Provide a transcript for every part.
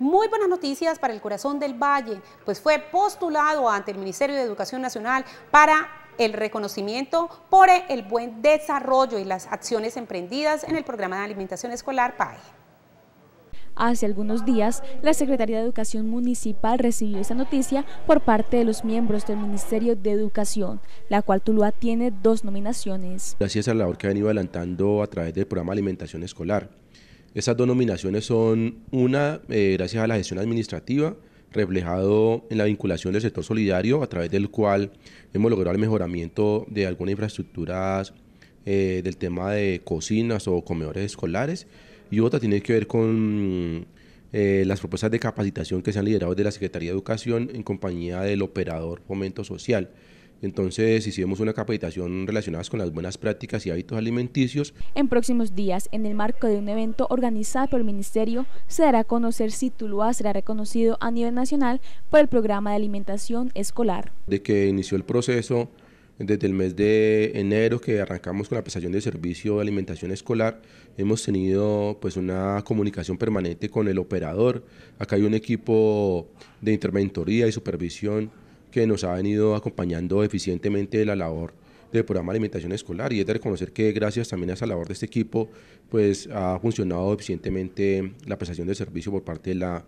Muy buenas noticias para el corazón del Valle, pues fue postulado ante el Ministerio de Educación Nacional para el reconocimiento por el buen desarrollo y las acciones emprendidas en el programa de alimentación escolar PAE. Hace algunos días, la Secretaría de Educación Municipal recibió esta noticia por parte de los miembros del Ministerio de Educación, la cual Tuluá tiene dos nominaciones. Gracias a la labor que ha venido adelantando a través del programa de alimentación escolar. Esas dos nominaciones son una eh, gracias a la gestión administrativa, reflejado en la vinculación del sector solidario, a través del cual hemos logrado el mejoramiento de algunas infraestructuras eh, del tema de cocinas o comedores escolares, y otra tiene que ver con eh, las propuestas de capacitación que se han liderado de la Secretaría de Educación en compañía del operador Fomento Social. Entonces hicimos una capacitación relacionada con las buenas prácticas y hábitos alimenticios. En próximos días, en el marco de un evento organizado por el Ministerio, se dará a conocer si Tuluá será reconocido a nivel nacional por el programa de alimentación escolar. De que inició el proceso desde el mes de enero que arrancamos con la prestación de servicio de alimentación escolar, hemos tenido pues una comunicación permanente con el operador. Acá hay un equipo de interventoría y supervisión que nos ha venido acompañando eficientemente la labor del programa alimentación escolar y es de reconocer que gracias también a esa labor de este equipo pues ha funcionado eficientemente la prestación de servicio por parte de la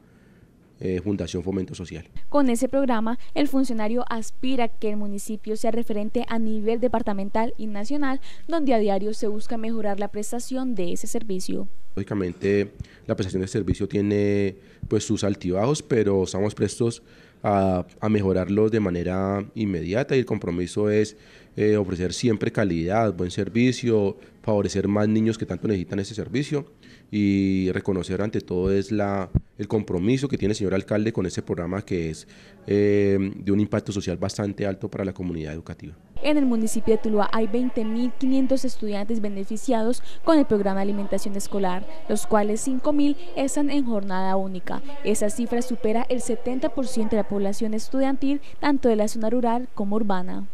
eh, Fundación Fomento Social. Con ese programa, el funcionario aspira que el municipio sea referente a nivel departamental y nacional, donde a diario se busca mejorar la prestación de ese servicio. Lógicamente, la prestación de servicio tiene pues sus altibajos, pero estamos prestos a, a mejorarlos de manera inmediata y el compromiso es eh, ofrecer siempre calidad, buen servicio, favorecer más niños que tanto necesitan ese servicio y reconocer ante todo es la, el compromiso que tiene el señor alcalde con este programa que es eh, de un impacto social bastante alto para la comunidad educativa. En el municipio de Tuluá hay 20.500 estudiantes beneficiados con el programa de alimentación escolar, los cuales 5.000 están en jornada única. Esa cifra supera el 70% de la población estudiantil, tanto de la zona rural como urbana.